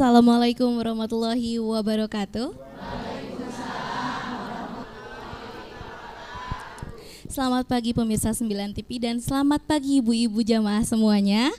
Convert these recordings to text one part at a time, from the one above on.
Assalamualaikum warahmatullahi wabarakatuh. Selamat pagi pemirsa 9 TV dan selamat pagi ibu-ibu jamaah semuanya.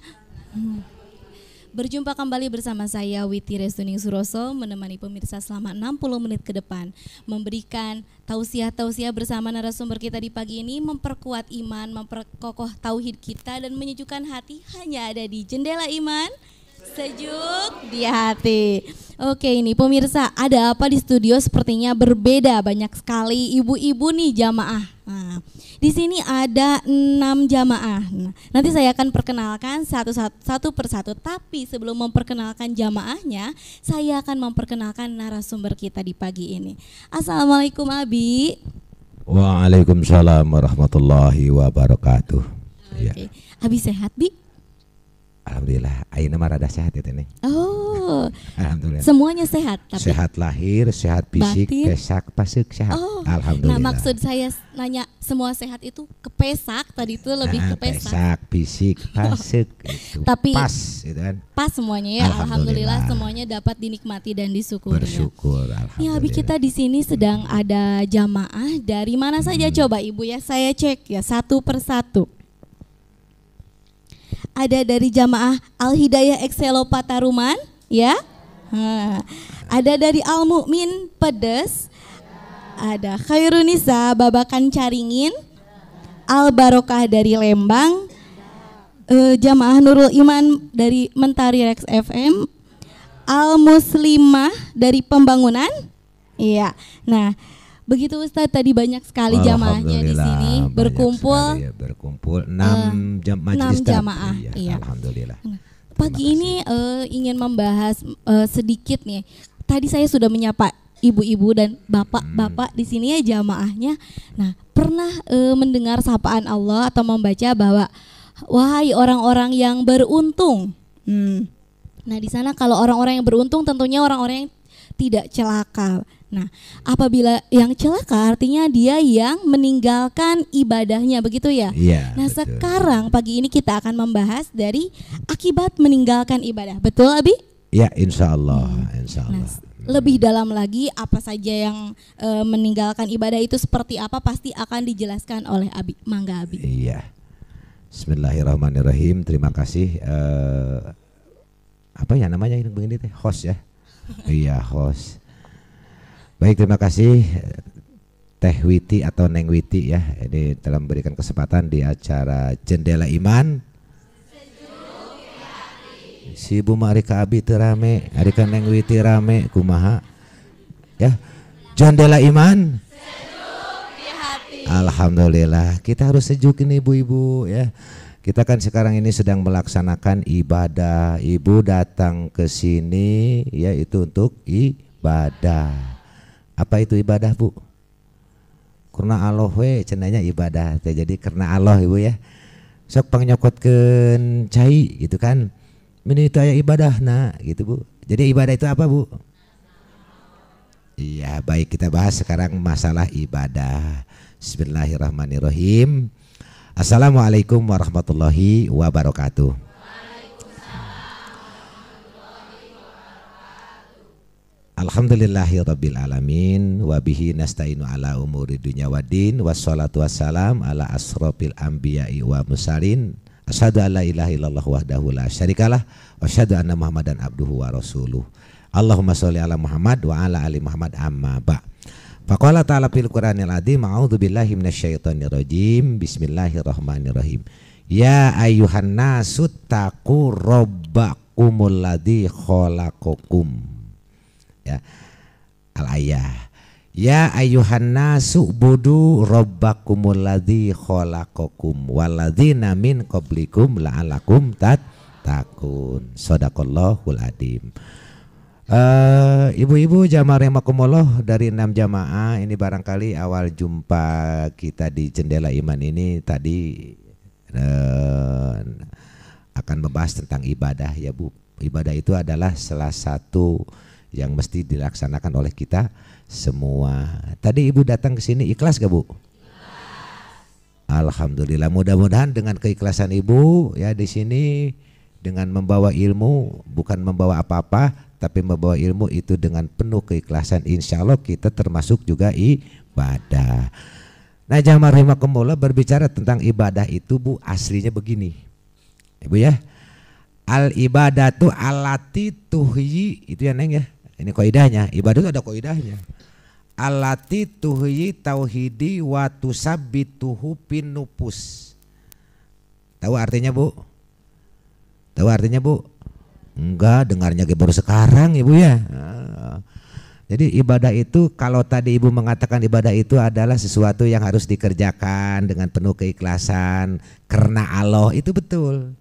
Berjumpa kembali bersama saya Witi Restuning Suroso menemani pemirsa selama 60 menit ke depan memberikan tausiah-tausiah bersama narasumber kita di pagi ini memperkuat iman, memperkokoh tauhid kita dan menyejukkan hati hanya ada di jendela iman. Sejuk di hati. Oke ini pemirsa, ada apa di studio sepertinya berbeda banyak sekali ibu-ibu nih jamaah. Nah, di sini ada enam jamaah. Nah, nanti saya akan perkenalkan satu, satu, persatu. Tapi sebelum memperkenalkan jamaahnya, saya akan memperkenalkan narasumber kita di pagi ini. Assalamualaikum Abi. Waalaikumsalam warahmatullahi wabarakatuh. Iya. Oke. Ya. Abi sehat Bi? Alhamdulillah, ayahnya mah rada sehat ya Neng. Oh. Alhamdulillah. Semuanya sehat tapi sehat lahir, sehat fisik, pesak, pasuk sehat. Oh. Nah, alhamdulillah. Nah, maksud saya nanya semua sehat itu ke pesak tadi itu lebih nah, ke pesak. Pesak, fisik, oh. pasuk itu. Tapi pas gitu kan. Pas semuanya ya. Alhamdulillah, Alhamdulillah semuanya dapat dinikmati dan disyukuri. Ya. Bersyukur alhamdulillah. Ya, Abi kita di sini sedang ada jamaah dari mana hmm. saja coba Ibu ya saya cek ya satu persatu ada dari jamaah Al Hidayah Excelo Pataruman, ya. Ada dari Al Mukmin Pedes. Ada Khairunisa Babakan Caringin. Al Barokah dari Lembang. E, jamaah Nurul Iman dari Mentari Rex FM. Al Muslimah dari Pembangunan. Iya. Nah, Begitu Ustadz tadi banyak sekali jamaahnya di sini berkumpul sekali, ya, berkumpul 6 uh, eh, jam majlis jamaah. Iya, iya. Alhamdulillah. Nah, pagi ini uh, ingin membahas uh, sedikit nih. Tadi saya sudah menyapa ibu-ibu dan bapak-bapak hmm. di sini ya jamaahnya. Nah, pernah uh, mendengar sapaan Allah atau membaca bahwa wahai orang-orang yang beruntung. Hmm. Nah, di sana kalau orang-orang yang beruntung tentunya orang-orang yang tidak celaka. Nah, apabila yang celaka artinya dia yang meninggalkan ibadahnya begitu ya. Iya. Nah, betul. sekarang pagi ini kita akan membahas dari akibat meninggalkan ibadah. Betul, Abi? Ya, insya Allah, hmm. insya Allah. Nah, lebih dalam lagi apa saja yang e, meninggalkan ibadah itu seperti apa pasti akan dijelaskan oleh Abi. Mangga Abi. Iya. Bismillahirrahmanirrahim. Terima kasih e, apa ya namanya ini begini teh host ya. iya, host. Baik, terima kasih Teh Witi atau Neng Witi ya. Ini telah memberikan kesempatan di acara Jendela Iman. Si Bu Marika Abi terame, Arika Neng Witi rame kumaha. Ya. Jendela Iman. Alhamdulillah, kita harus sejuk ini ibu-ibu ya. Kita kan sekarang ini sedang melaksanakan ibadah. Ibu datang ke sini yaitu untuk ibadah. Apa itu ibadah, Bu? Karena Allah we cenanya ibadah teh. Jadi karena Allah Ibu ya. Sok pangnyokokeun cai gitu kan. Mini itu aya gitu, Bu. Jadi ibadah itu apa, Bu? Iya, baik kita bahas sekarang masalah ibadah. Bismillahirrahmanirrahim. Assalamualaikum warahmatullahi wabarakatuh. Alhamdulillahi rabbil alamin wa bihi nasta'inu ala umuri dunya waddin wassalatu wassalam ala asrofil anbiya'i wa musalin asyhadu alla la ilaha illallah wahdahu la syarikalah wa asyhadu anna muhammadan abduhu wa rasuluh Allahumma sholli ala Muhammad wa ala ali Muhammad amma ba Faqala ta'ala fil Qur'anil adzim a'udzu billahi minasyaitonir rajim bismillahirrahmanirrahim Ya ayuhan nasu taqu rabbakumul ladzi khalaqakum ya al ayah Ya ayuhan nasu budu rabbakumul ladzi khalaqakum waladzina min qablikum la'alakum tattaqun. Shadaqallahul adim. Uh, ibu-ibu jamaah rahimakumullah dari enam jamaah ini barangkali awal jumpa kita di jendela iman ini tadi uh, akan membahas tentang ibadah ya Bu. Ibadah itu adalah salah satu uh, yang mesti dilaksanakan oleh kita semua. Tadi Ibu datang ke sini ikhlas gak Bu? Alhamdulillah. Mudah-mudahan dengan keikhlasan Ibu ya di sini dengan membawa ilmu bukan membawa apa-apa tapi membawa ilmu itu dengan penuh keikhlasan insya Allah kita termasuk juga ibadah. Nah jamaah rahimakumullah berbicara tentang ibadah itu Bu aslinya begini. Ibu ya. Al ibadah alati tuhi itu ya Neng ya ini koidahnya. Ibadah itu ada koidahnya. Alati tuhi tauhidi sabi tuhu pinupus. Tahu artinya bu? Tahu artinya bu? Enggak, dengarnya baru sekarang ibu ya. Ah. Jadi ibadah itu kalau tadi ibu mengatakan ibadah itu adalah sesuatu yang harus dikerjakan dengan penuh keikhlasan karena Allah itu betul.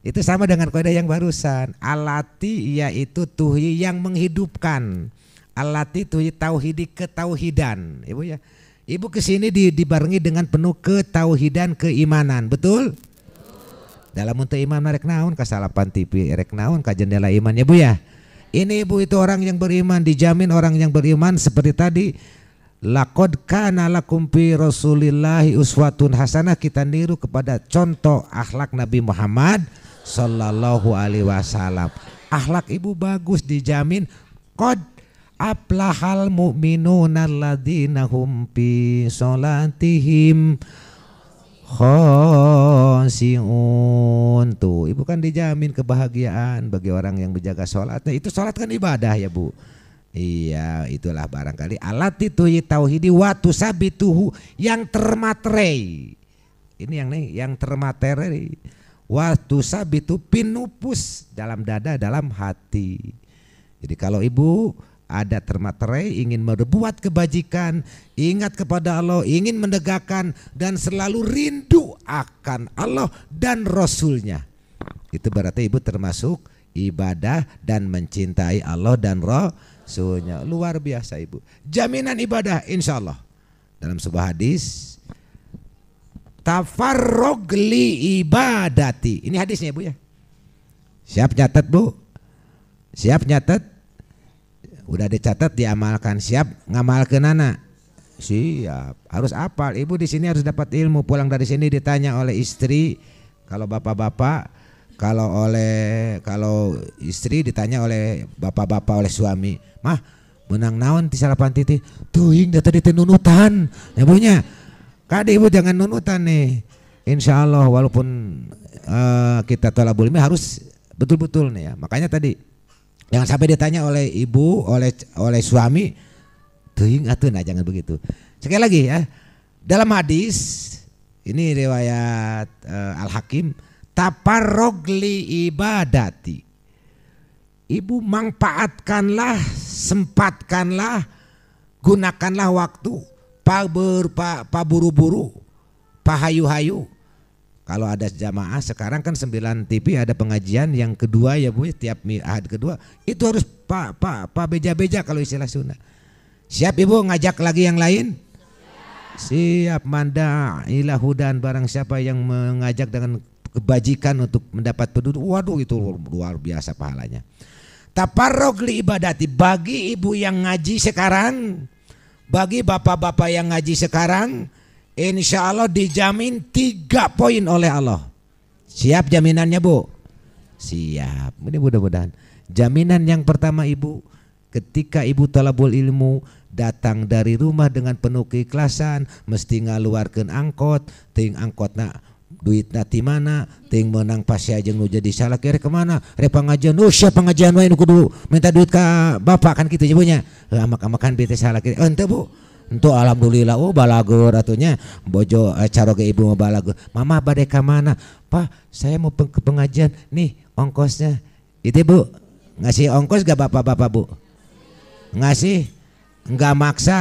Itu sama dengan kode yang barusan. Alati yaitu tuhi yang menghidupkan. Alati tuhi tauhidi ketauhidan. Ibu ya. Ibu kesini dibarengi dengan penuh ketauhidan keimanan, betul? Dalam untuk iman merek naon kasalapan TV erek naon ka jendela iman ya Bu ya. Ini Ibu itu orang yang beriman dijamin orang yang beriman seperti tadi Lakod kana lakum fi Rasulillahi uswatun hasanah kita niru kepada contoh akhlak Nabi Muhammad Sallallahu alaihi wasallam Akhlak ibu bagus dijamin Qad aplahal mu'minuna alladhinahum hum fi solatihim khosiun tuh ibu kan dijamin kebahagiaan bagi orang yang menjaga sholatnya itu sholat kan ibadah ya bu iya itulah barangkali alat itu tauhidi watu sabituhu yang termaterai ini yang nih yang termaterai Waktu sabitu pinupus dalam dada dalam hati. Jadi kalau ibu ada termaterai ingin berbuat kebajikan, ingat kepada Allah, ingin menegakkan dan selalu rindu akan Allah dan Rasulnya. Itu berarti ibu termasuk ibadah dan mencintai Allah dan Rasulnya. Luar biasa ibu. Jaminan ibadah insya Allah. Dalam sebuah hadis tafarrogli ibadati. Ini hadisnya Bu ya. Siap nyatet Bu? Siap nyatet? Udah dicatat diamalkan. Siap ngamalkan anak. Siap. Harus apa? Ibu di sini harus dapat ilmu. Pulang dari sini ditanya oleh istri kalau bapak-bapak kalau oleh kalau istri ditanya oleh bapak-bapak oleh suami, "Mah, menang naon ti sarapan titi?" Tuh da tadi nunutan. Ya, punya. Kadang ibu jangan nunutan nih. Insya Allah walaupun uh, kita tolak bulimi harus betul-betul nih ya. Makanya tadi jangan sampai ditanya oleh ibu, oleh oleh suami, ingat tuh nah jangan begitu. Sekali lagi ya, dalam hadis ini riwayat uh, eh, Al Hakim taparogli ibadati. Ibu manfaatkanlah, sempatkanlah, gunakanlah waktu pa, ber, pak buru-buru, pak hayu-hayu. Kalau ada jamaah sekarang kan sembilan TV ada pengajian yang kedua ya Bu, ya, tiap ahad kedua. Itu harus pa pa pa beja-beja kalau istilah sunnah. Siap Ibu ngajak lagi yang lain? Siap manda ilahudan barang siapa yang mengajak dengan kebajikan untuk mendapat penduduk. Waduh itu luar biasa pahalanya. taparogli ibadati bagi ibu yang ngaji sekarang bagi bapak-bapak yang ngaji sekarang, insya Allah dijamin tiga poin oleh Allah. Siap jaminannya bu? Siap. Ini mudah-mudahan. Jaminan yang pertama ibu, ketika ibu talabul ilmu, datang dari rumah dengan penuh keikhlasan mesti ngaluarkan angkot ting angkot nak duit nanti mana ting menang pasti aja nu jadi salah kira kemana repa ngajian oh siapa pengajian wain kudu minta duit ke bapak kan gitu jebunya amak amakan bete salah kira ente bu ente alhamdulillah oh balagor atunya bojo eh, caro ke ibu mau mama badai ke mana pak saya mau peng ke pengajian nih ongkosnya itu bu ngasih ongkos gak bapak bapak bu ngasih nggak maksa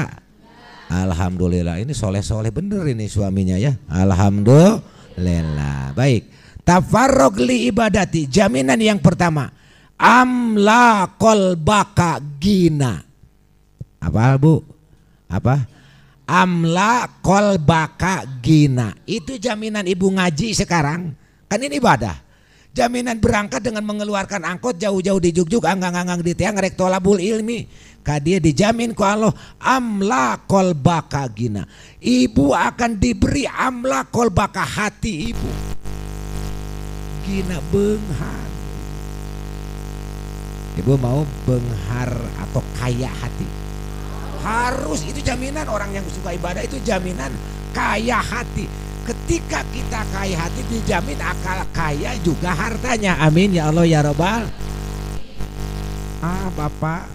Alhamdulillah ini soleh-soleh bener ini suaminya ya Alhamdulillah lela. Baik. Tafarrok li ibadati. Jaminan yang pertama. Amla kolbaka gina. Apa bu? Apa? Amla kolbaka gina. Itu jaminan ibu ngaji sekarang. Kan ini ibadah jaminan berangkat dengan mengeluarkan angkot jauh-jauh di Jogja anggang-anggang di tiang rek tolabul ilmi kadia dijamin ku Allah amla kolbaka gina ibu akan diberi amla kolbaka hati ibu gina benghar ibu mau benghar atau kaya hati harus itu jaminan orang yang suka ibadah itu jaminan kaya hati ketika kita kaya hati dijamin akal kaya juga hartanya amin ya Allah ya Robbal ah Bapak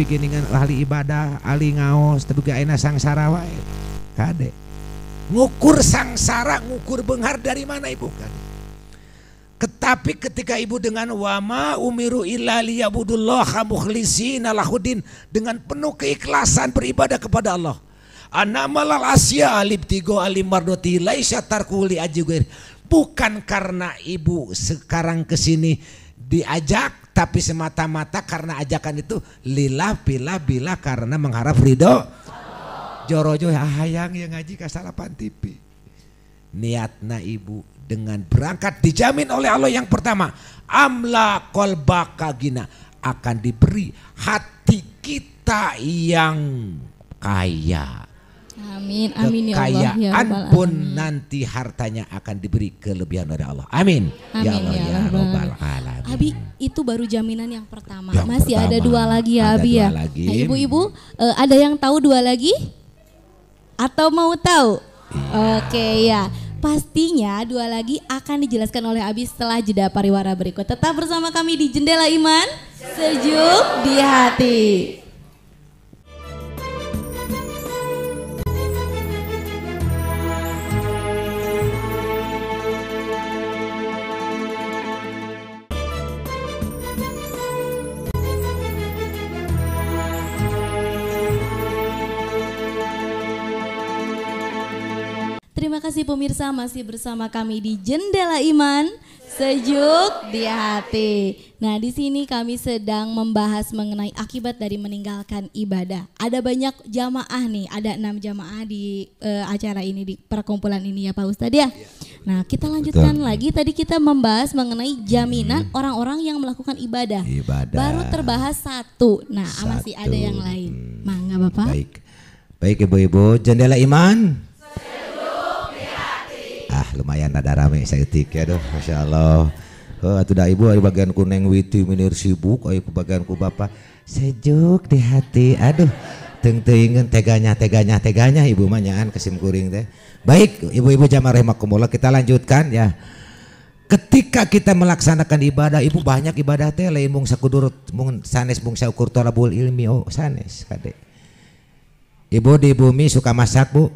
dengan ahli ibadah Ali ngaos terduga enak sangsara wae kade ngukur sangsara ngukur benghar dari mana ibu kade tetapi ketika ibu dengan wama umiru illa liyabudullah mukhlisina nalahudin dengan penuh keikhlasan beribadah kepada Allah Anamalal asya alibtigo alimardoti laisa tarkuli ajiguir. Bukan karena ibu sekarang ke sini diajak tapi semata-mata karena ajakan itu lila bila bila karena mengharap ridho. Jorojo ya hayang yang ngaji sarapan TV. Niatna ibu dengan berangkat dijamin oleh Allah yang pertama amla kolbaka gina akan diberi hati kita yang kaya. Amin. Amin Kekayaan ya Allah. Ya pun amin. nanti hartanya akan diberi kelebihan oleh Allah. Amin. amin ya Allah ya, ya Rabbal Alamin. Abi itu baru jaminan yang pertama. Yang Masih pertama. ada dua lagi ya Abi ya. Nah, ibu-ibu uh, ada yang tahu dua lagi? Atau mau tahu? Ya. Oke ya. Pastinya dua lagi akan dijelaskan oleh Abi setelah jeda pariwara berikut. Tetap bersama kami di Jendela Iman, sejuk di hati. kasih pemirsa masih bersama kami di Jendela Iman Sejuk di Hati. Nah, di sini kami sedang membahas mengenai akibat dari meninggalkan ibadah. Ada banyak jamaah nih, ada enam jamaah di uh, acara ini di perkumpulan ini ya Pak Ustadz ya. Nah, kita lanjutkan Betul. lagi. Tadi kita membahas mengenai jaminan hmm. orang-orang hmm. yang melakukan ibadah. ibadah. Baru terbahas satu. Nah, satu. masih ada yang lain. Hmm. Mangga Bapak. Baik. Baik Ibu-ibu, jendela iman ah lumayan ada rame saya ya masya allah. oh atuh dah ibu bagian kuning witi minir sibuk aya bagian ku bapak sejuk di hati aduh teng teingen teganya teganya teganya ibu manyaan kesim kuring teh baik ibu-ibu jamaah rahimakumullah kita lanjutkan ya ketika kita melaksanakan ibadah ibu banyak ibadah teh lain mung sakudur mung sanes mung saukur tolabul ilmi oh sanes kade ibu di bumi suka masak bu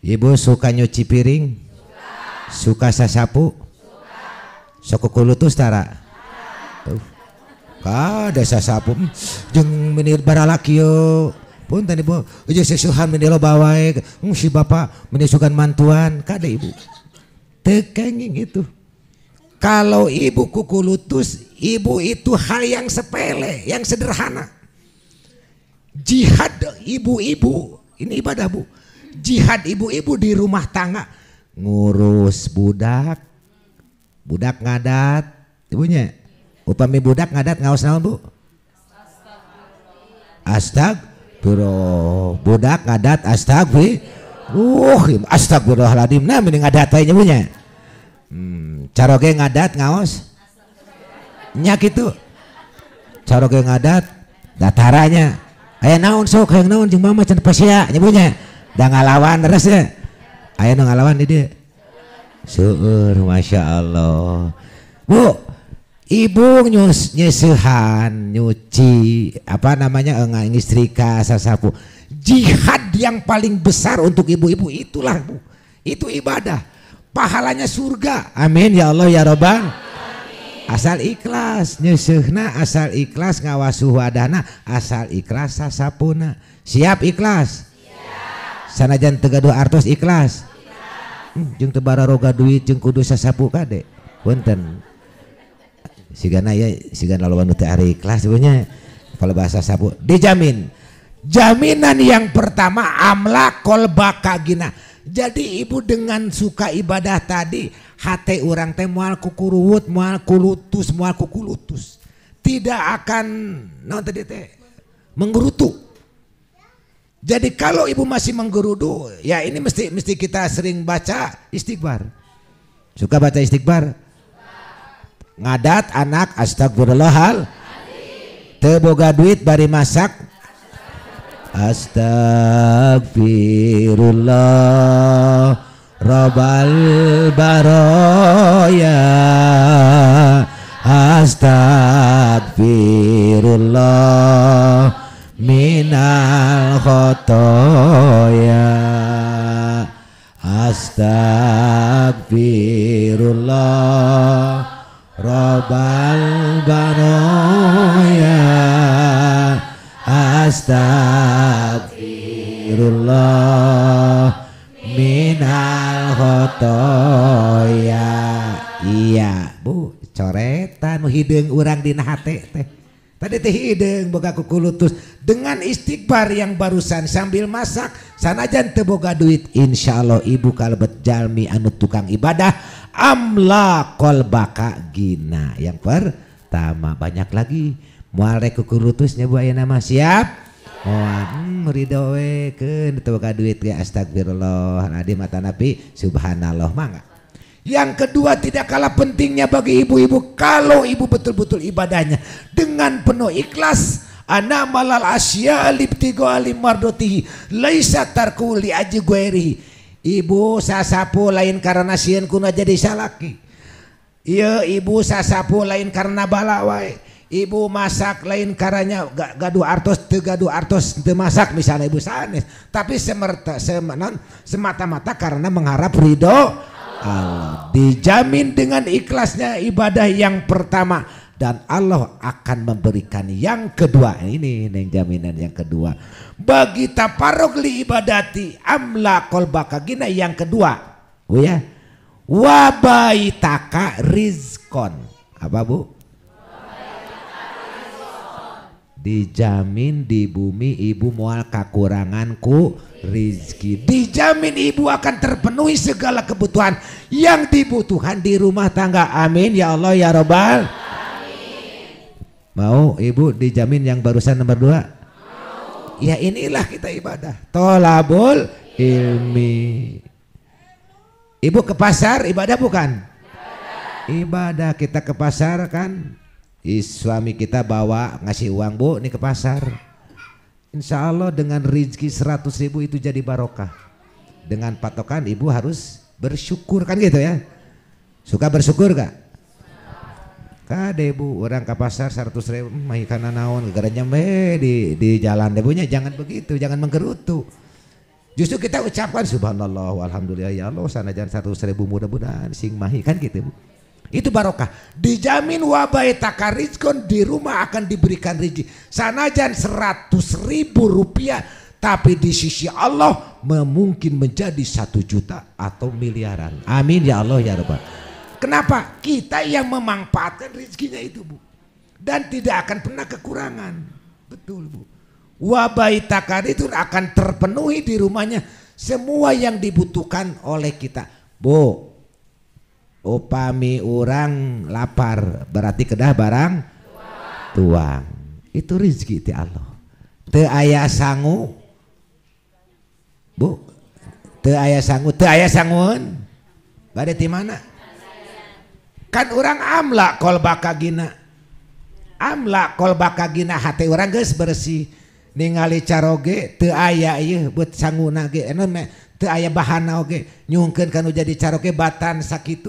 Ibu suka nyuci piring? Suka, suka sasapu? Suka. Sokokulu tuh setara? Uh. Kada sasapu. Hmm. Jeng menir para yo. Pun tadi bu, ujung iya, sesuhan lo bawai. Hmm, si bapak menisukan mantuan. Kada ibu. Tekenging itu. Kalau ibu kuku lutus, ibu itu hal yang sepele, yang sederhana. Jihad ibu-ibu, ini ibadah bu jihad ibu-ibu di rumah tangga ngurus budak budak ngadat ibunya upami budak ngadat ngawas naon bu astag bro budak ngadat astag bi uh haladim nah mending ngadat aja ibunya hmm, caroge ngadat ngawas nyak itu caroge ngadat dataranya ayah naon sok ayah naon jeng mama can pasia nyebunya dah ngalawan terus ya ayo no ngalawan ini dia syukur masya Allah bu ibu nyus nyusuhan nyuci apa namanya enggak eh, ngistrika sasapu jihad yang paling besar untuk ibu-ibu itulah bu itu ibadah pahalanya surga amin ya Allah ya robbal asal ikhlas nyusuhna asal ikhlas ngawasuh wadana asal ikhlas sasapuna siap ikhlas Sana sanajan tegaduh artos ikhlas hmm, jeng tebara roga duit jeng kudu sasapu kade wonten sigana ya sigana lawan nuti hari ikhlas sebenarnya kalau bahasa sapu dijamin jaminan yang pertama amla kolba gina. jadi ibu dengan suka ibadah tadi hati orang teh mual kukuruwut mual kulutus mual kukulutus tidak akan nonton tadi teh mengerutu jadi kalau ibu masih menggerudu, ya ini mesti mesti kita sering baca istighfar. Suka baca istighfar? Ngadat anak astagfirullahal. Teboga duit bari masak. Astagfirullah Robal Baraya Astagfirullah minal khotoya astagfirullah robbal baroya astagfirullah minal khotoya iya bu coretan hidung urang dina hati teh Tadi teh hideung boga kukulutus dengan istighfar yang barusan sambil masak sanajan teu boga duit insyaallah ibu kalbet jalmi anu tukang ibadah amla kolbaka gina yang pertama banyak lagi moal rek kukulutusnya bu ayeuna mah siap Oh, hmm, ridho we duit ge astagfirullah di mata nabi subhanallah mangga yang kedua tidak kalah pentingnya bagi ibu-ibu kalau ibu betul-betul ibadahnya dengan penuh ikhlas ana malal asya alibtigo alimardotihi laisa tarku li aji gueri ibu sasapu lain karena sian kuna jadi salaki iya ibu sasapu lain karena balawai ibu masak lain karanya gaduh artos tegaduh artos te masak misalnya ibu sanes tapi semerta semanan semata-mata karena mengharap ridho Allah. Dijamin dengan ikhlasnya ibadah yang pertama dan Allah akan memberikan yang kedua. Ini yang jaminan yang kedua. Bagi taparuk li ibadati amla kolbaka gina yang kedua. Bu ya. Wabaitaka rizkon. Apa bu? Dijamin di bumi ibu mual kekuranganku rizki. Dijamin ibu akan terpenuhi segala kebutuhan yang dibutuhkan di rumah tangga. Amin ya Allah ya Robbal. Mau ibu dijamin yang barusan nomor dua? Mau. Ya inilah kita ibadah. Tolabul ilmi. Ibu ke pasar ibadah bukan? Ibadah. kita ke pasar kan? Suami kita bawa ngasih uang bu, ini ke pasar Insya Allah dengan rezeki 100 ribu itu jadi barokah. Dengan patokan ibu harus bersyukur kan gitu ya. Suka bersyukur gak? Kade ibu orang ke pasar 100 ribu hmm, mahi karena naon gerenya di di jalan debunya jangan begitu jangan menggerutu. Justru kita ucapkan subhanallah alhamdulillah ya Allah sana jangan 100 ribu mudah-mudahan sing mahi kan gitu bu. Itu barokah. Dijamin wabai takarizkon di rumah akan diberikan rizki. Sanajan seratus ribu rupiah tapi di sisi Allah memungkin menjadi satu juta atau miliaran. Amin ya Allah ya Rabbal. Kenapa? Kita yang memanfaatkan rezekinya itu bu. Dan tidak akan pernah kekurangan. Betul bu. Wabai takarizkon itu akan terpenuhi di rumahnya. Semua yang dibutuhkan oleh kita. Bu, opami orang lapar berarti kedah barang tuang itu reki Allah aya sang ayaun di kan orang amlakbagina amlak kolbagina hati orang bersih ningali caro bahan nyung kan jadi caroge batan sakit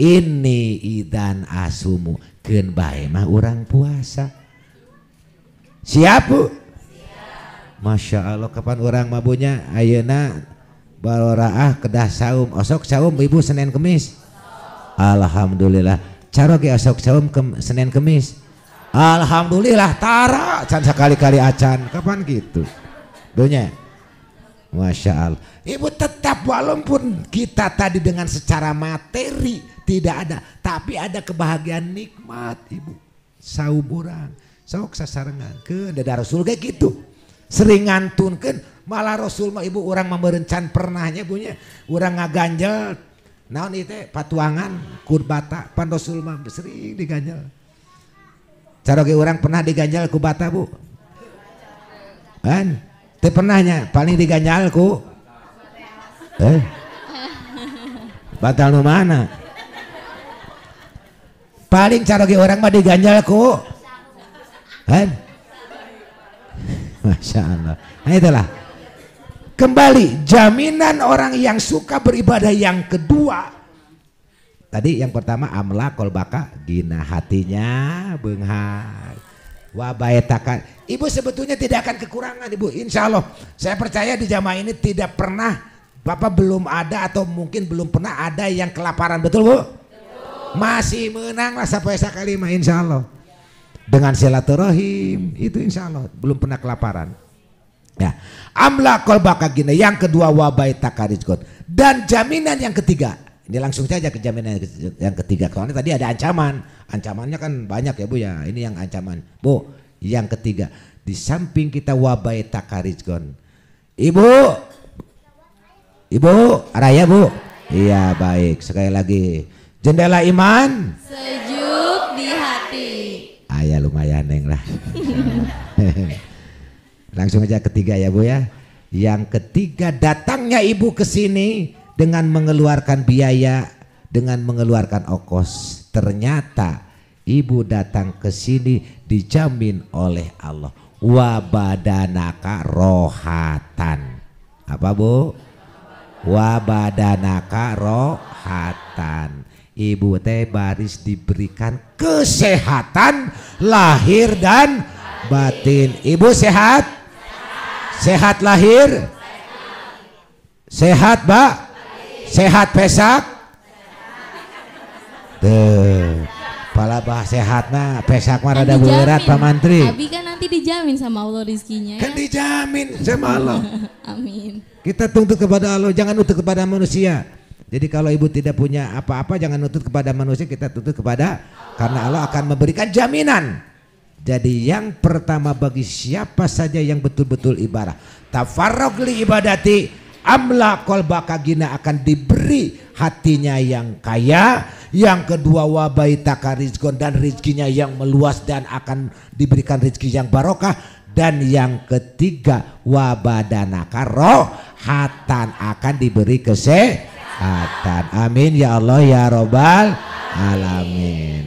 ini idan asumu ken bae mah orang puasa siap bu masya allah kapan orang mabunya barora ah kedah saum osok saum ibu senin kemis alhamdulillah caro ke osok saum kem, senin kemis alhamdulillah tara can sekali-kali acan kapan gitu dunya Masya Allah Ibu tetap walaupun kita tadi dengan secara materi tidak ada. Tapi ada kebahagiaan nikmat ibu. Sauburan. Sok sasarengan. Ke dada Rasul kayak gitu. Sering ngantunkan. Malah Rasul mah ibu orang memerencan pernahnya punya. Orang ngaganjel. Naon itu patuangan kurbata. Pan Rasul mah sering diganjel. Cara orang pernah diganjel kubata bu. Kan? Teh pernahnya paling diganjal ku. Eh? Batal nu mana? paling cara orang mah diganjal ku kan Masya Allah nah itulah kembali jaminan orang yang suka beribadah yang kedua tadi yang pertama amla kolbaka gina hatinya benghar wabayetakan ibu sebetulnya tidak akan kekurangan ibu insya Allah saya percaya di jamaah ini tidak pernah Bapak belum ada atau mungkin belum pernah ada yang kelaparan betul bu? masih menang lah sampai sekali main insya Allah dengan silaturahim itu insya Allah belum pernah kelaparan ya amla kolbaka gina yang kedua wabai takarijkot dan jaminan yang ketiga ini langsung saja ke jaminan yang ketiga karena tadi ada ancaman ancamannya kan banyak ya bu ya ini yang ancaman bu yang ketiga di samping kita wabai takarijkon ibu ibu araya bu iya baik sekali lagi Jendela iman sejuk di hati. Ayah ya lumayan neng lah. Langsung aja ketiga ya Bu ya. Yang ketiga datangnya ibu ke sini dengan mengeluarkan biaya, dengan mengeluarkan okos. Ternyata ibu datang ke sini dijamin oleh Allah. Wabadanaka rohatan. Apa Bu? Wabadanaka rohatan ibu teh baris diberikan kesehatan lahir dan batin. Ibu sehat? Sehat, lahir? Sehat, pak Sehat pesak? Tuh. Pala bah sehat nah, pesak mah rada berat Pak Mantri. Abi kan nanti dijamin sama Allah rizkinya. Kan ya. dijamin sama Allah. Amin. Kita tuntut kepada Allah, jangan untuk kepada manusia. Jadi kalau ibu tidak punya apa-apa jangan nutut kepada manusia, kita tutup kepada karena Allah akan memberikan jaminan. Jadi yang pertama bagi siapa saja yang betul-betul ibadah. Tafarrok ibadati amla kolbaka gina akan diberi hatinya yang kaya. Yang kedua wabai takarizgon dan rizkinya yang meluas dan akan diberikan rizki yang barokah. Dan yang ketiga wabadanaka roh hatan akan diberi kesehatan kesehatan. Amin ya Allah ya robbal alamin.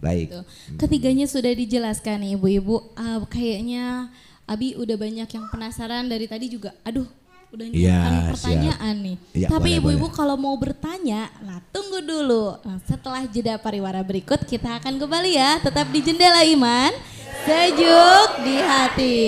Baik. Gitu. Ketiganya sudah dijelaskan nih ibu-ibu. Uh, kayaknya Abi udah banyak yang penasaran dari tadi juga. Aduh, udah nyimpan ya, pertanyaan siap. nih. Ya, Tapi ibu-ibu kalau mau bertanya, nah tunggu dulu. Nah, setelah jeda pariwara berikut kita akan kembali ya. Tetap di jendela iman, sejuk di hati.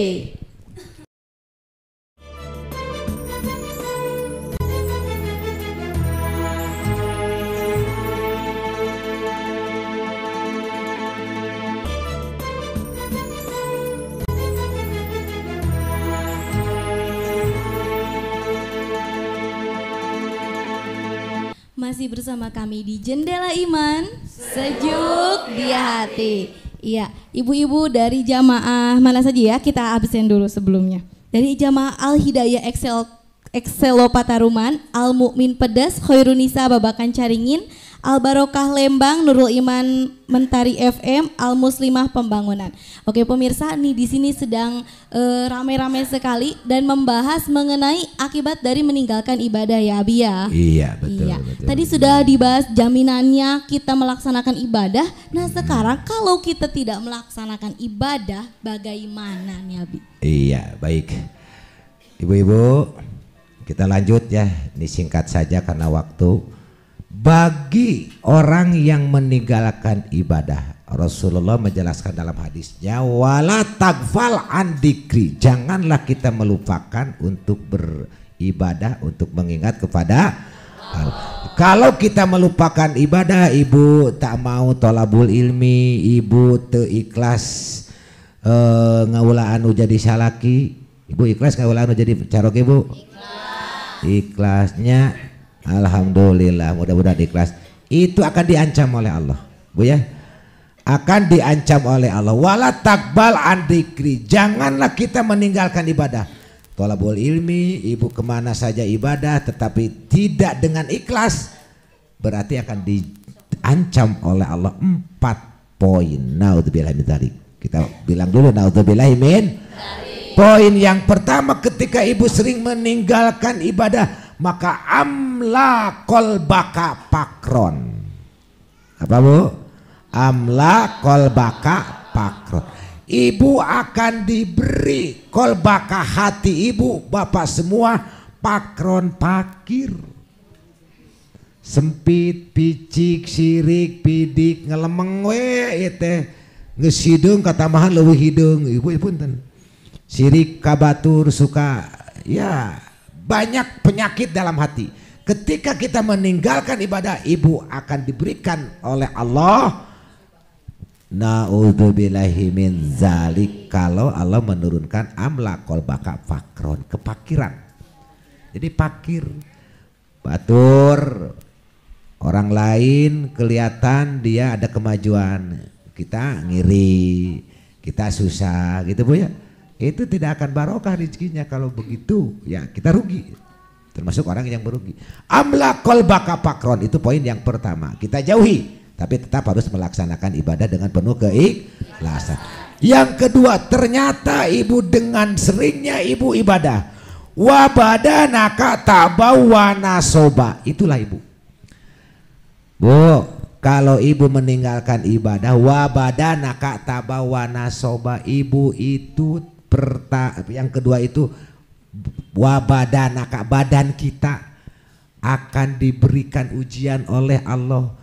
masih bersama kami di Jendela Iman Sejuk di Hati. Iya, ibu-ibu dari jamaah mana saja ya kita absen dulu sebelumnya. Dari jamaah Al Hidayah Excel Excelopataruman, Al Mukmin Pedas, Khairunisa Babakan Caringin, Al Barokah Lembang, Nurul Iman Mentari FM, Al Muslimah Pembangunan. Oke pemirsa, nih di sini sedang eh, rame-rame uh, sekali dan membahas mengenai akibat dari meninggalkan ibadah ya Abi ya. Iya betul. Iya. betul Tadi betul. sudah dibahas jaminannya kita melaksanakan ibadah. Nah hmm. sekarang kalau kita tidak melaksanakan ibadah, bagaimana nih Abi? Iya baik. Ibu-ibu, kita lanjut ya. Ini singkat saja karena waktu bagi orang yang meninggalkan ibadah Rasulullah menjelaskan dalam hadisnya wala tagfal andikri janganlah kita melupakan untuk beribadah untuk mengingat kepada Allah. Kalau kita melupakan ibadah, ibu tak mau tolabul ilmi, ibu teikhlas e, eh, ngawula jadi salaki, ibu ikhlas ngawula jadi carok ibu. Ikhlasnya Alhamdulillah mudah-mudahan ikhlas itu akan diancam oleh Allah Bu ya akan diancam oleh Allah wala takbal andikri janganlah kita meninggalkan ibadah tolabul ilmi ibu kemana saja ibadah tetapi tidak dengan ikhlas berarti akan diancam oleh Allah empat poin naudzubillah min kita bilang dulu naudzubillah min poin yang pertama ketika ibu sering meninggalkan ibadah maka amla kolbaka pakron apa bu amla kolbaka pakron ibu akan diberi kolbaka hati ibu bapak semua pakron pakir sempit picik sirik pidik ngelemeng we teh ngesidung ketambahan lebih hidung ibu ibu nten sirik kabatur suka ya banyak penyakit dalam hati. Ketika kita meninggalkan ibadah, ibu akan diberikan oleh Allah Naudzubillahi min zalik kalau Allah menurunkan amla baka fakron kepakiran. Jadi pakir batur orang lain kelihatan dia ada kemajuan kita ngiri kita susah gitu bu ya itu tidak akan barokah rezekinya kalau begitu ya kita rugi termasuk orang yang berugi amla kolbaka pakron itu poin yang pertama kita jauhi tapi tetap harus melaksanakan ibadah dengan penuh keikhlasan yang kedua ternyata ibu dengan seringnya ibu ibadah wabadanaka tabawana soba itulah ibu bu kalau ibu meninggalkan ibadah wabadanaka tabawana soba ibu itu perta yang kedua itu akak badan kita akan diberikan ujian oleh Allah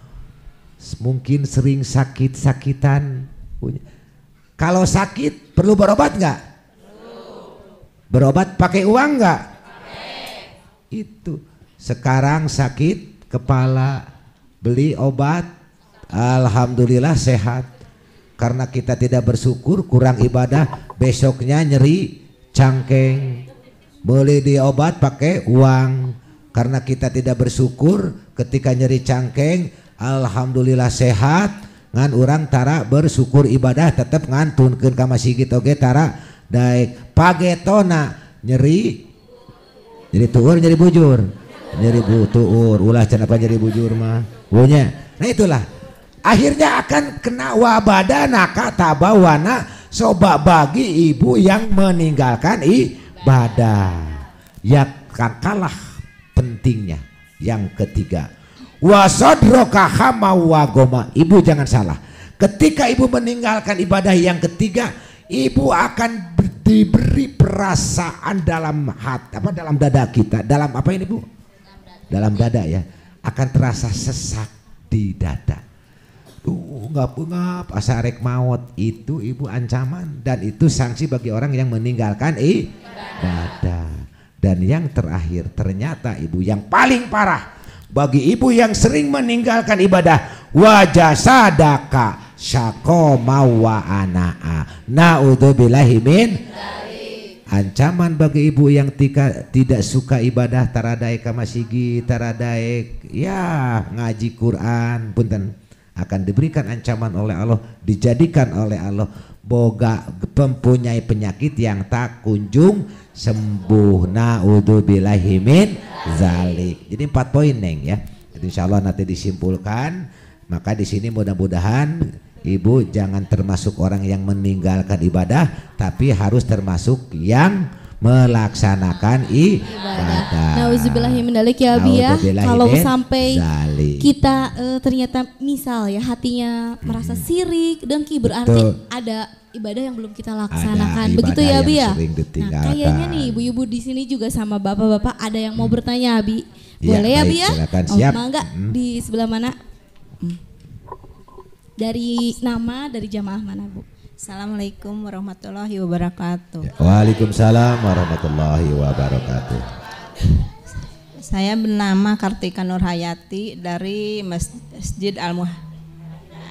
mungkin sering sakit-sakitan kalau sakit perlu berobat nggak berobat pakai uang nggak itu sekarang sakit kepala beli obat Alhamdulillah sehat karena kita tidak bersyukur kurang ibadah besoknya nyeri cangkeng boleh diobat pakai uang karena kita tidak bersyukur ketika nyeri cangkeng Alhamdulillah sehat ngan orang tara bersyukur ibadah tetap ngantunkan ke masih gitu oke tara daik pagetona nyeri nyeri tuur nyeri bujur nyeri bu tuur ulah cenapa nyeri bujur mah punya nah itulah akhirnya akan kena wabadana kata bawana soba bagi ibu yang meninggalkan ibadah ya kalah pentingnya yang ketiga wasodroka ibu jangan salah ketika ibu meninggalkan ibadah yang ketiga ibu akan diberi perasaan dalam hati apa dalam dada kita dalam apa ini bu dalam dada ya akan terasa sesak di dada tuh ngap-ngap asarek maut itu ibu ancaman dan itu sanksi bagi orang yang meninggalkan ibadah dan yang terakhir ternyata ibu yang paling parah bagi ibu yang sering meninggalkan ibadah wajah sadaka syako mawa anaa naudzubillahimin ancaman bagi ibu yang tika, tidak suka ibadah taradaik kamasigi taradaik ya ngaji Quran punten akan diberikan ancaman oleh Allah, dijadikan oleh Allah boga mempunyai penyakit yang tak kunjung sembuh. naudzubillahimin zalik. Jadi empat poin neng ya. insya Allah nanti disimpulkan. Maka di sini mudah-mudahan ibu jangan termasuk orang yang meninggalkan ibadah, tapi harus termasuk yang melaksanakan ibadah. Nauzubillahiminalik ya Abi ya. Kalau sampai zali. kita uh, ternyata misal ya hatinya merasa sirik, dengki berarti Tuh. ada ibadah yang belum kita laksanakan. Begitu ya Abi ya. Nah, kayaknya nih ibu-ibu di sini juga sama bapak-bapak ada yang mau mm. bertanya Abi. Iya, Boleh ya, Abi ya? Silakan, oh, siap. hmm. di sebelah mana? Hmm. Dari nama dari jamaah mana, Bu? Assalamualaikum warahmatullahi wabarakatuh. Ya, waalaikumsalam warahmatullahi wabarakatuh. Saya bernama Kartika Nurhayati dari Masjid Al Muh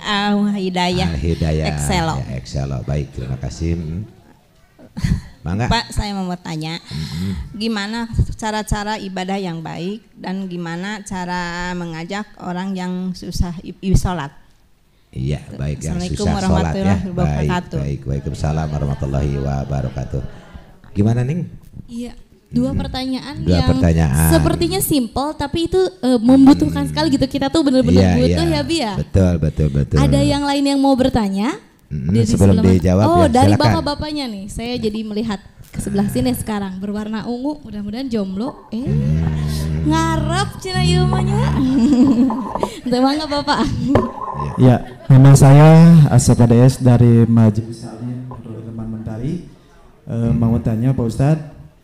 Al Hidayah. Al Hidayah. Excelo. Ya, Excelo. Baik, terima kasih. Hmm. Mangga. Pak, saya mau bertanya, mm-hmm. gimana cara-cara ibadah yang baik dan gimana cara mengajak orang yang susah isolat? Iya, baik yang susah sholat ya. Baik, baik. Waalaikumsalam warahmatullahi wabarakatuh. Gimana nih? Iya. Dua hmm. pertanyaan Dua yang pertanyaan. sepertinya simple tapi itu uh, membutuhkan hmm. sekali gitu. Kita tuh benar-benar iya, butuh iya. ya, Bi ya. Betul, betul, betul. Ada yang lain yang mau bertanya? Hmm, jadi sebelum, sebelum dijawab Oh, ya, dari bapak-bapaknya nih. Saya jadi melihat ke sebelah sini sekarang berwarna ungu, mudah-mudahan jomblo. Eh. Hmm ngarep cina yumanya, mah nya. mangga Bapak. Ya, nama saya Asep Ades dari Majelis untuk Teman Mentari. E, mau tanya Pak Ustad.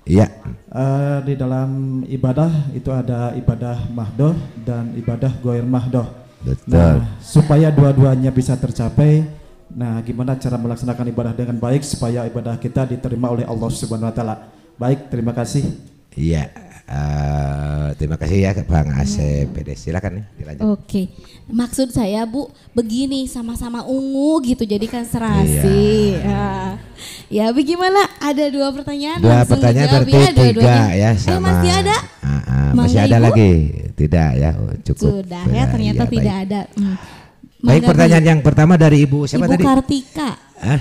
Iya. E, eh, di dalam ibadah itu ada ibadah mahdoh dan ibadah goir mahdoh. Betul. Nah, supaya dua-duanya bisa tercapai, nah gimana cara melaksanakan ibadah dengan baik supaya ibadah kita diterima oleh Allah Subhanahu wa taala. Baik, terima kasih. Iya. Uh, terima kasih ya Bang Asep. Hmm. Silakan nih dilanjut. Oke. Okay. Maksud saya Bu begini sama-sama ungu gitu jadi kan serasi. Iya. Ya, ya bagaimana? Ada dua pertanyaan dua langsung pertanyaan dijawab berarti ya tiga ya sama. Eh, masih ada? Uh, uh, masih ada lagi? Tidak ya, oh, cukup. Sudah ya ternyata ya, tidak ada. Hmm. Baik pertanyaan yang pertama dari Ibu siapa Ibu tadi? Kartika. Hah?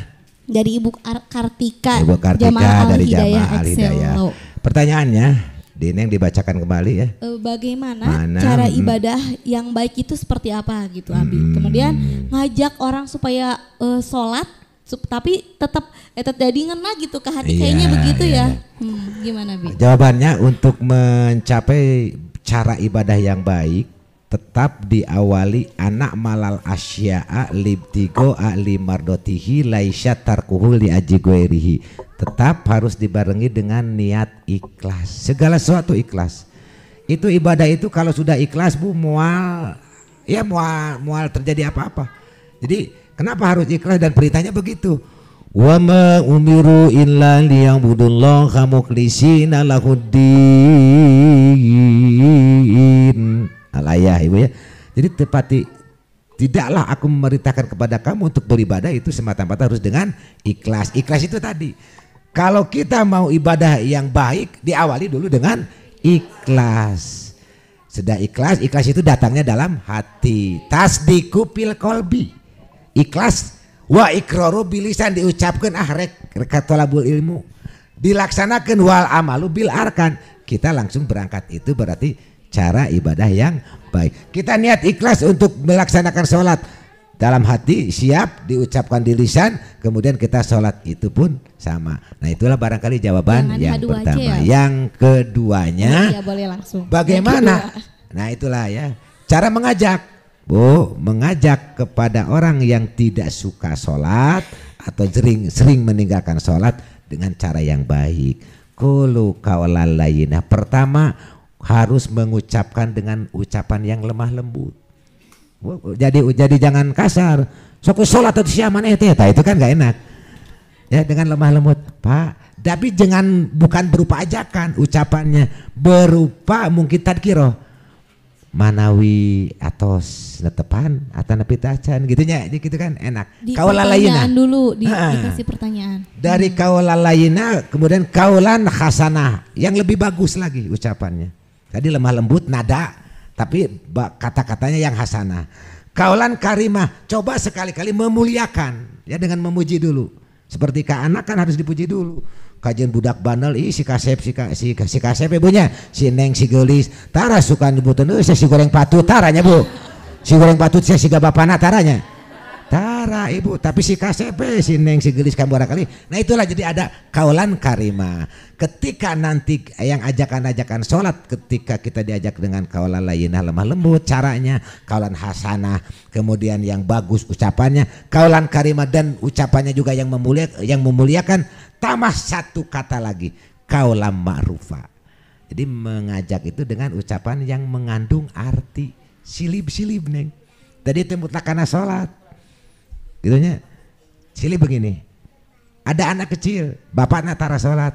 Dari Ibu Kartika. Ibu Kartika Jamal dari Jamaah Al Hidayah. Pertanyaannya yang dibacakan kembali ya. Eh, bagaimana Mana, cara hmm. ibadah hmm. yang baik itu seperti apa gitu Abi. Hmm. Kemudian ngajak orang supaya uh, sholat sup, tapi tetap eh jadi ngena gitu ke hati iya, kayaknya begitu iya. ya. Iya. Hmm, gimana Abi? Jawabannya untuk mencapai cara ibadah yang baik tetap diawali anak malal asya'a libtigo ahli mardotihi laisha tarkuhul di aji guerihi tetap harus dibarengi dengan niat ikhlas segala sesuatu ikhlas itu ibadah itu kalau sudah ikhlas bu mual ya mual mual terjadi apa-apa jadi kenapa harus ikhlas dan perintahnya begitu wa ma umiru illa liya'budullaha mukhlisina lahuddin ayah ibu ya. Jadi tepati tidaklah aku memerintahkan kepada kamu untuk beribadah itu semata-mata harus dengan ikhlas. Ikhlas itu tadi. Kalau kita mau ibadah yang baik diawali dulu dengan ikhlas. Sudah ikhlas, ikhlas itu datangnya dalam hati. Tasdiku pil kolbi. Ikhlas wa ikroro bilisan diucapkan ah rek rekatolabul ilmu dilaksanakan wal amalu bil arkan kita langsung berangkat itu berarti cara ibadah yang baik. Kita niat ikhlas untuk melaksanakan sholat dalam hati siap diucapkan di lisan kemudian kita sholat itu pun sama nah itulah barangkali jawaban Jangan yang pertama ya. yang keduanya ya, boleh langsung. bagaimana nah itulah ya cara mengajak bu mengajak kepada orang yang tidak suka sholat atau sering sering meninggalkan sholat dengan cara yang baik kulu kaulalayina pertama harus mengucapkan dengan ucapan yang lemah lembut. Jadi jadi jangan kasar. Soku sholat atau siaman itu ya, itu kan gak enak. Ya dengan lemah lembut, Pak. Tapi jangan bukan berupa ajakan ucapannya, berupa mungkin tadkiro manawi atau netepan atau nepi tacan gitunya gitu kan enak di kaula dulu di, ha, dikasih pertanyaan dari kaula lainnya kemudian kaulan khasanah yang lebih bagus lagi ucapannya Tadi lemah lembut nada tapi kata-katanya yang hasanah. Kaulan karimah, coba sekali-kali memuliakan ya dengan memuji dulu. Seperti ke anak kan harus dipuji dulu. Kajian budak banal, ih si kasep si ka, si, si kasep ibunya, ya, si neng si gelis, tara suka nyebutin, eh si goreng patut taranya bu, si goreng patut saya si gabapana taranya. Tara ibu, tapi si KCP, si Neng, si Gelis kan kali. Nah itulah jadi ada kaulan karima. Ketika nanti yang ajakan-ajakan sholat, ketika kita diajak dengan kaulan lainnya lemah lembut caranya, kaulan hasanah, kemudian yang bagus ucapannya, kaulan karima dan ucapannya juga yang memuliakan, yang memuliakan tambah satu kata lagi, kaulan ma'rufa. Jadi mengajak itu dengan ucapan yang mengandung arti silib-silib Neng. Tadi itu mutlak karena sholat Gitu nya cili begini ada anak kecil bapak natara sholat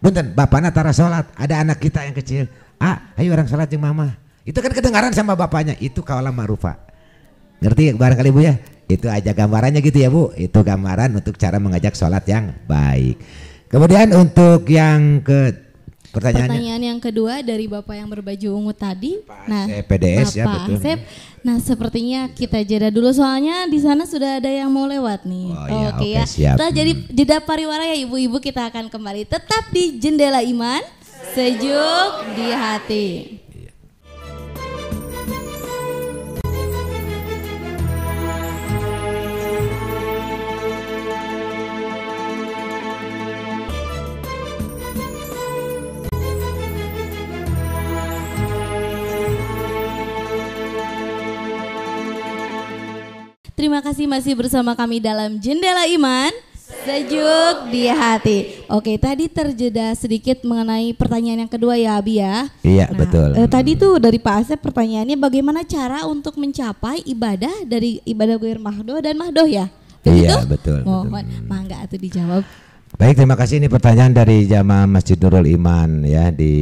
punten bapak natara sholat ada anak kita yang kecil ah ayo orang sholat jeng mama itu kan kedengaran sama bapaknya itu kaulah marufa ngerti barangkali bu ya itu aja gambarannya gitu ya bu itu gambaran untuk cara mengajak sholat yang baik kemudian untuk yang ke Pertanyaan yang kedua dari Bapak yang berbaju ungu tadi. Pak nah, Asep, PDS ya, Bapak ya betul. Asep. Nah, sepertinya kita jeda dulu soalnya di sana sudah ada yang mau lewat nih. Oh, iya, Oke ya. Okay, okay, ya. Kita jadi hmm. jeda pariwara ya Ibu-ibu kita akan kembali tetap di jendela iman sejuk di hati. Terima kasih masih bersama kami dalam Jendela Iman. Sejuk di hati. Oke, tadi terjeda sedikit mengenai pertanyaan yang kedua ya, Abi ya. Iya, nah, betul. Eh, tadi tuh dari Pak Asep pertanyaannya bagaimana cara untuk mencapai ibadah dari ibadah gue Mahdoh dan Mahdoh ya? Begitu? Iya, gitu? betul. Mohon betul. mangga atau dijawab. Baik, terima kasih ini pertanyaan dari jamaah Masjid Nurul Iman ya di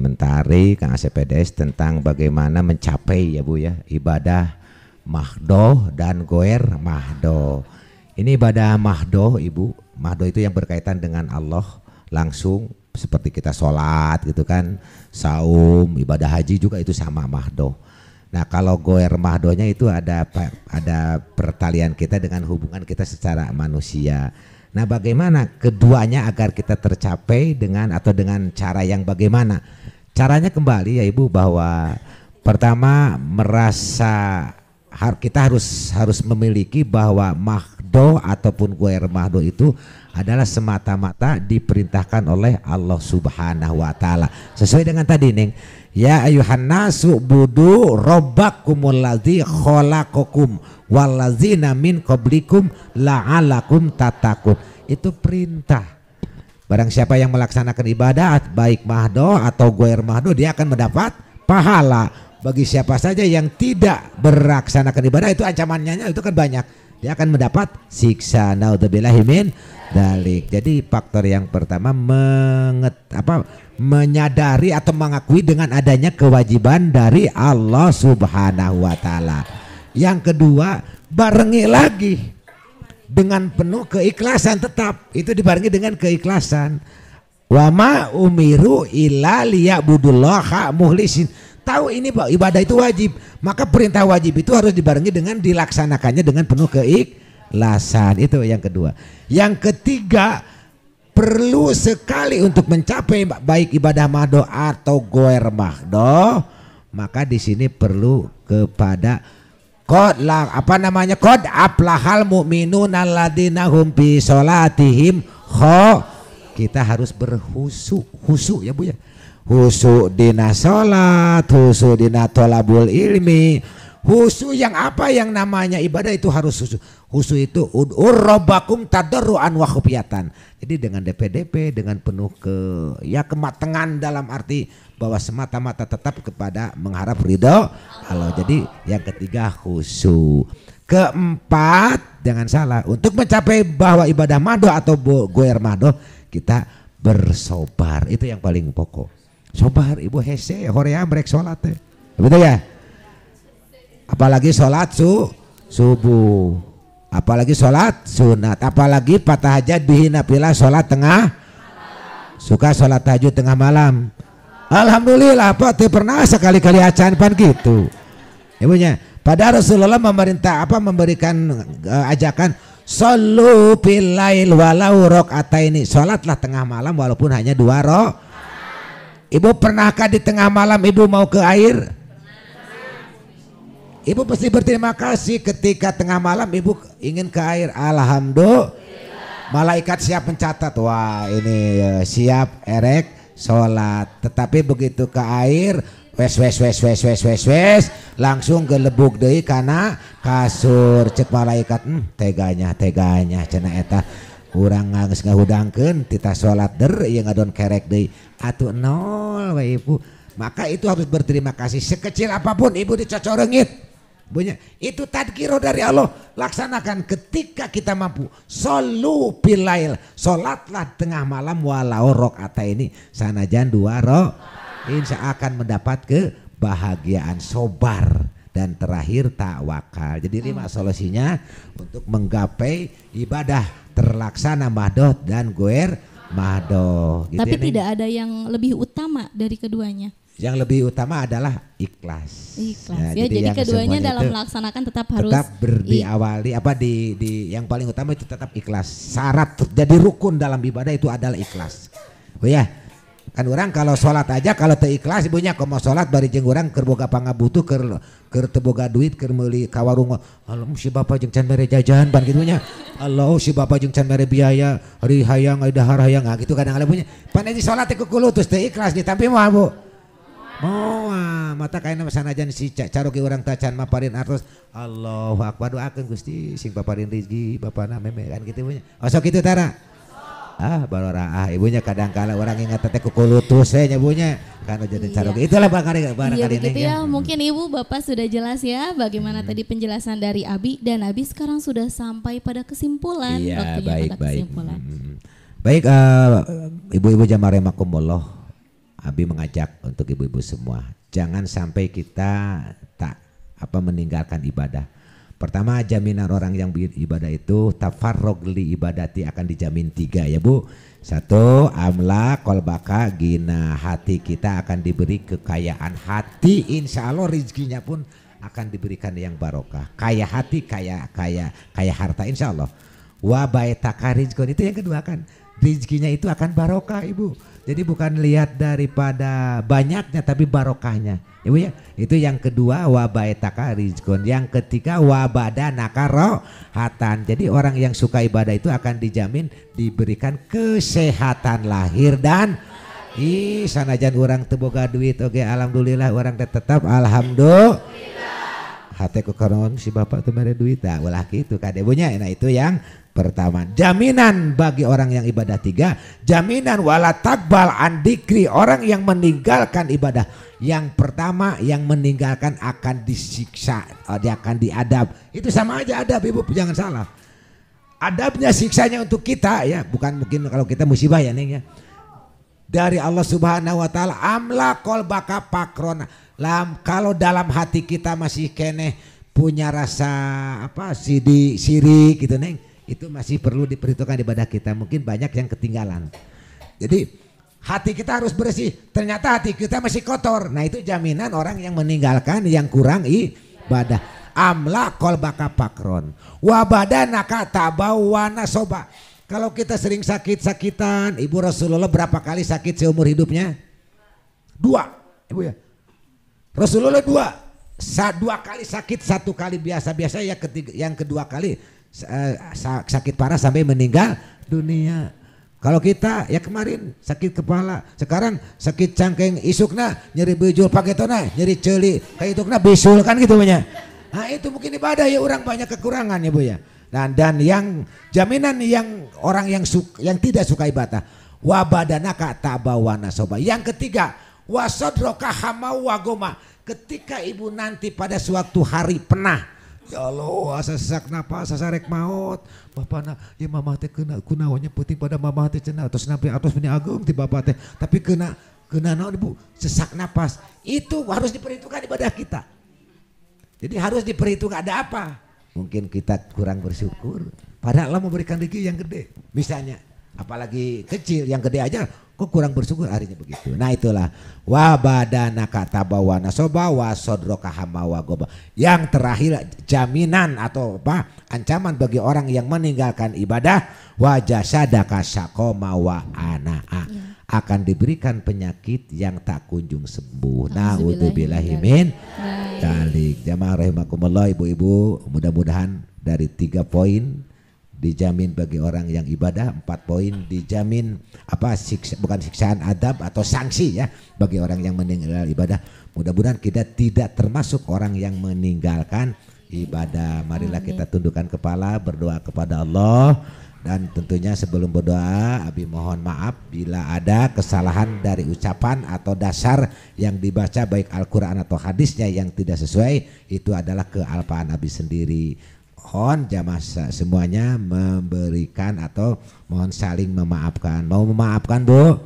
Mentari Kang Asep PDS tentang bagaimana mencapai ya Bu ya ibadah mahdoh dan goer mahdoh. Ini ibadah mahdoh ibu. Mahdoh itu yang berkaitan dengan Allah langsung seperti kita sholat gitu kan, saum, ibadah haji juga itu sama mahdoh. Nah kalau goer mahdohnya itu ada ada pertalian kita dengan hubungan kita secara manusia. Nah bagaimana keduanya agar kita tercapai dengan atau dengan cara yang bagaimana? Caranya kembali ya ibu bahwa pertama merasa kita harus harus memiliki bahwa mahdo ataupun kuer mahdo itu adalah semata-mata diperintahkan oleh Allah Subhanahu wa taala. Sesuai dengan tadi Ning, ya ayuhan nasu budu rabbakumul ladzi khalaqakum walladzina min qablikum la'alakum tatakun. Itu perintah. Barang siapa yang melaksanakan ibadah baik mahdo atau goer mahdo dia akan mendapat pahala bagi siapa saja yang tidak beraksanakan ibadah itu ancamannya itu kan banyak dia akan mendapat siksa naudzubillahimin dalik. Jadi faktor yang pertama menget, apa menyadari atau mengakui dengan adanya kewajiban dari Allah Subhanahu wa taala. Yang kedua, barengi lagi dengan penuh keikhlasan tetap. Itu dibarengi dengan keikhlasan. Wama umiru illa liya'budullaha muhlisin tahu ini bahwa ibadah itu wajib, maka perintah wajib itu harus dibarengi dengan dilaksanakannya dengan penuh keikhlasan. Itu yang kedua. Yang ketiga, perlu sekali untuk mencapai baik ibadah mahdo atau goer mahdo, maka di sini perlu kepada Kod lah apa namanya kod aplahal mu'minu naladina humpi solatihim sholatihim kita harus berhusu husu ya bu ya husu dina sholat husu dina tolabul ilmi husu yang apa yang namanya ibadah itu harus husu husu itu urrobakum tadarruan wa khufiyatan jadi dengan DPDP dengan penuh ke ya kematangan dalam arti bahwa semata-mata tetap kepada mengharap ridho Kalau jadi yang ketiga husu keempat jangan salah untuk mencapai bahwa ibadah madu atau goer madoh kita bersobar itu yang paling pokok sobar ibu hese hore mereka sholat teh betul ya apalagi sholat su subuh apalagi sholat sunat apalagi patah hajat dihina pila sholat tengah suka sholat tahajud tengah malam Alhamdulillah apa tuh pernah sekali-kali acan pan gitu ibunya pada Rasulullah memerintah apa memberikan uh, ajakan solu pilail walau rok ini sholatlah tengah malam walaupun hanya dua rok Ibu pernahkah di tengah malam ibu mau ke air? Ibu pasti berterima kasih ketika tengah malam ibu ingin ke air. Alhamdulillah. Malaikat siap mencatat. Wah ini eh, siap erek sholat. Tetapi begitu ke air wes wes wes wes wes wes wes langsung gelebuk deh karena kasur cek malaikat hmm, teganya teganya cina eta kurang ngangis ngahudangkan. kita sholat der yang adon kerek deh atau nol we ibu maka itu harus berterima kasih sekecil apapun ibu dicocorengit punya itu tadkiro dari Allah laksanakan ketika kita mampu solu bilail, solatlah tengah malam walau rok atau ini sana jan dua rok insya akan mendapat kebahagiaan sobar dan terakhir tawakal. Jadi lima solusinya untuk menggapai ibadah terlaksana mahdot dan goer mado. Gitu Tapi ya, tidak ada yang lebih utama dari keduanya. Yang lebih utama adalah ikhlas. Ikhlas. Nah, ya, ya gitu jadi, ya, keduanya dalam melaksanakan tetap harus tetap berdiawali apa di di yang paling utama itu tetap ikhlas. Syarat jadi rukun dalam ibadah itu adalah ikhlas. Oh ya kan orang kalau sholat aja kalau teu ibunya kau mau sholat bari jeung orang keur boga pangabutuh keur ker teu duit ker meli kawarung warung Allah si bapak jeung can mere jajan ban kitu nya Allah si bapak jeung can mere biaya hari hayang hari dahar hayang nah, gitu kadang kadang punya pan di sholat ikut kukulutus teu ikhlas nih tapi mau bu mau mata kain nama sanajan si caro orang tacan maparin artos Allahu akbar doakeun Gusti sing paparin rezeki bapana meme kan gitu punya. Osok oh, itu tara ah balora ah ibunya kadang kala orang ingat kuku lutus ya nyebunya karena jadi iya. carok itulah barangkali barangkali iya, begitu ini, ya. ya mungkin ibu bapak sudah jelas ya bagaimana hmm. tadi penjelasan dari Abi dan Abi sekarang sudah sampai pada kesimpulan iya, Waktunya baik pada baik kesimpulan. Hmm. hmm, hmm. baik uh, ibu-ibu jamaremakumullah Abi mengajak untuk ibu-ibu semua jangan sampai kita tak apa meninggalkan ibadah Pertama jaminan orang yang beribadah itu tafarrog li ibadati akan dijamin tiga ya Bu. Satu amla kolbaka gina hati kita akan diberi kekayaan hati insya Allah rezekinya pun akan diberikan yang barokah. Kaya hati kaya kaya kaya harta insya Allah. Wa baitaka rizkon itu yang kedua kan rezekinya itu akan barokah ibu jadi bukan lihat daripada banyaknya tapi barokahnya. Ibu ya, itu yang kedua wabaitaka rizkon. Yang ketiga wabada nakaro hatan. Jadi orang yang suka ibadah itu akan dijamin diberikan kesehatan lahir dan Ih, sanajan orang teboga duit oke okay, alhamdulillah orang tetap alhamdulillah. Hati ku si bapak tuh mere duit dah ulah gitu kadebunya. Nah itu yang pertama. Jaminan bagi orang yang ibadah tiga. Jaminan wala takbal andikri. Orang yang meninggalkan ibadah. Yang pertama yang meninggalkan akan disiksa. Eh, dia akan diadab. Itu sama aja ada ibu jangan salah. Adabnya siksanya untuk kita ya. Bukan mungkin kalau kita musibah ya Neng ya. Dari Allah subhanahu wa ta'ala. Amla kol baka pakrona. Lam, kalau dalam hati kita masih keneh punya rasa apa sidi sirik gitu neng itu masih perlu diperhitungkan ibadah kita. Mungkin banyak yang ketinggalan. Jadi hati kita harus bersih. Ternyata hati kita masih kotor. Nah itu jaminan orang yang meninggalkan yang kurang ibadah. Amla kol baka pakron. Wabadanaka bawana soba. Kalau kita sering sakit-sakitan, Ibu Rasulullah berapa kali sakit seumur hidupnya? Dua, Ibu ya. Rasulullah dua, Sa dua kali sakit, satu kali biasa-biasa, ya ketiga, yang kedua kali sakit parah sampai meninggal dunia. Kalau kita ya kemarin sakit kepala, sekarang sakit cangkeng isukna, nyeri bejul paketona, nyeri celi, kayak itu kena bisul kan gitu banyak. Nah itu mungkin ibadah ya orang banyak kekurangan ya Bu ya. Nah, dan yang jaminan yang orang yang suka, yang tidak suka ibadah wabadanaka tabawana soba. Yang ketiga wasodroka hamau wagoma. Ketika ibu nanti pada suatu hari pernah Ya Allah, oh, asa sesak napas, asa rek maut. Bapak nak, ya mama teh kena kunawanya penting pada mama teh cenah. Terus nampi atas punya agung di bapak teh. Tapi kena, kena naon ibu, sesak napas. Itu harus diperhitungkan ibadah kita. Jadi harus diperhitungkan ada apa. Mungkin kita kurang bersyukur. Padahal Allah memberikan rezeki yang gede. Misalnya, apalagi kecil, yang gede aja kok kurang bersyukur harinya begitu. Nah itulah wabadana kata bawa nasoba wa goba. Yang terakhir jaminan atau apa ancaman bagi orang yang meninggalkan ibadah wajah sadaka sakoma wa anaa iya. akan diberikan penyakit yang tak kunjung sembuh. Nah, min dalik. Jamaah rahimakumullah ibu-ibu, mudah-mudahan dari tiga poin dijamin bagi orang yang ibadah empat poin dijamin apa siksa, bukan siksaan adab atau sanksi ya bagi orang yang meninggalkan ibadah mudah-mudahan kita tidak termasuk orang yang meninggalkan ibadah marilah kita tundukkan kepala berdoa kepada Allah dan tentunya sebelum berdoa Abi mohon maaf bila ada kesalahan dari ucapan atau dasar yang dibaca baik Al-Quran atau hadisnya yang tidak sesuai itu adalah kealpaan Abi sendiri mohon jamaah semuanya memberikan atau mohon saling memaafkan. Mau memaafkan Bu?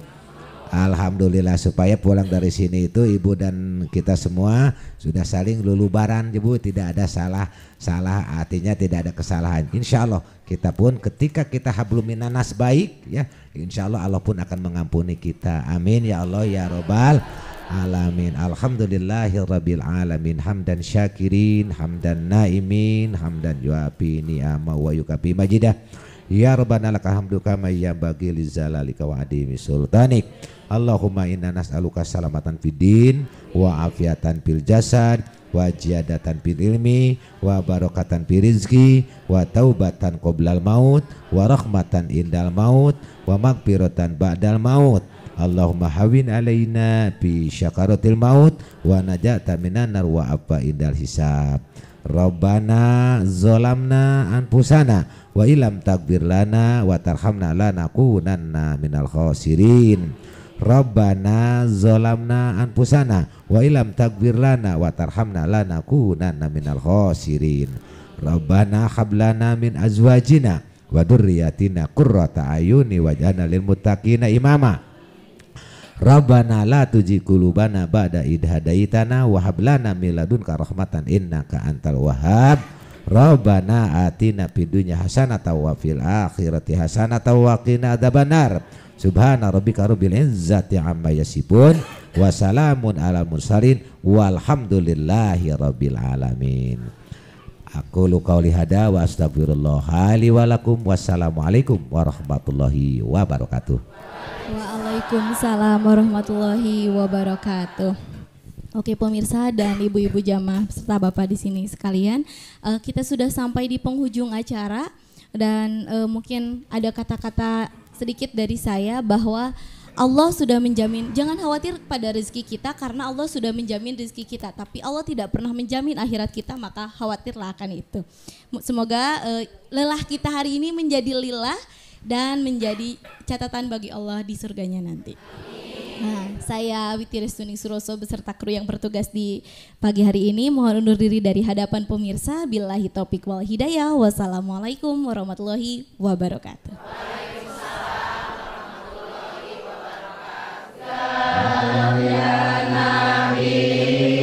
Alhamdulillah supaya pulang dari sini itu ibu dan kita semua sudah saling lulubaran ibu tidak ada salah salah artinya tidak ada kesalahan insya Allah kita pun ketika kita hablumin nas baik ya insya Allah Allah pun akan mengampuni kita amin ya Allah ya robbal alamin alhamdulillahirabbil alamin hamdan syakirin hamdan naimin hamdan yuafi ni'ama wa yukafi majidah Ya Rabbana lakal hamdu kama yambagi li zalalika wa adimi sultanik. Allahumma inna nas'aluka salamatan fid din wa afiatan fil jasad wa jiadatan fil ilmi wa barokatan fil rizki wa taubatan qoblal maut wa rahmatan indal maut wa magfiratan ba'dal maut Allahumma hawin alaina bi syakaratil maut wa najata minan nar wa abba indal hisab. Rabbana zolamna anfusana wa ilam takbir lana wa tarhamna lanakunanna minal khasirin. Rabbana zolamna anfusana wa ilam takbir lana wa tarhamna lanakunanna minal khasirin. Rabbana hablana min azwajina wa durriyatina qurrata ayuni waj'alna lil muttaqina imama. Rabbana la tuji kulubana ba'da idhadaitana wahab lana miladun karahmatan inna ka antal wahab. Rabbana atina pidunya hasanata wa fil akhirati hasanata wa qina adabanar Subhana rabbika rabbil izzati amma yasifun wa salamun ala mursalin walhamdulillahi rabbil alamin. Aku lukau lihada wa astagfirullah wa lakum wassalamualaikum warahmatullahi wabarakatuh. Wow. Waalaikumsalam warahmatullahi wabarakatuh. Oke pemirsa dan ibu-ibu jamaah serta bapak di sini sekalian, uh, kita sudah sampai di penghujung acara dan uh, mungkin ada kata-kata sedikit dari saya bahwa Allah sudah menjamin, jangan khawatir pada rezeki kita karena Allah sudah menjamin rezeki kita, tapi Allah tidak pernah menjamin akhirat kita, maka khawatirlah akan itu. Semoga uh, lelah kita hari ini menjadi lillah dan menjadi catatan bagi Allah di surganya nanti. Nah, saya Witi Restuni Suroso beserta kru yang bertugas di pagi hari ini mohon undur diri dari hadapan pemirsa. Billahi topik wal hidayah. Wassalamualaikum warahmatullahi wabarakatuh.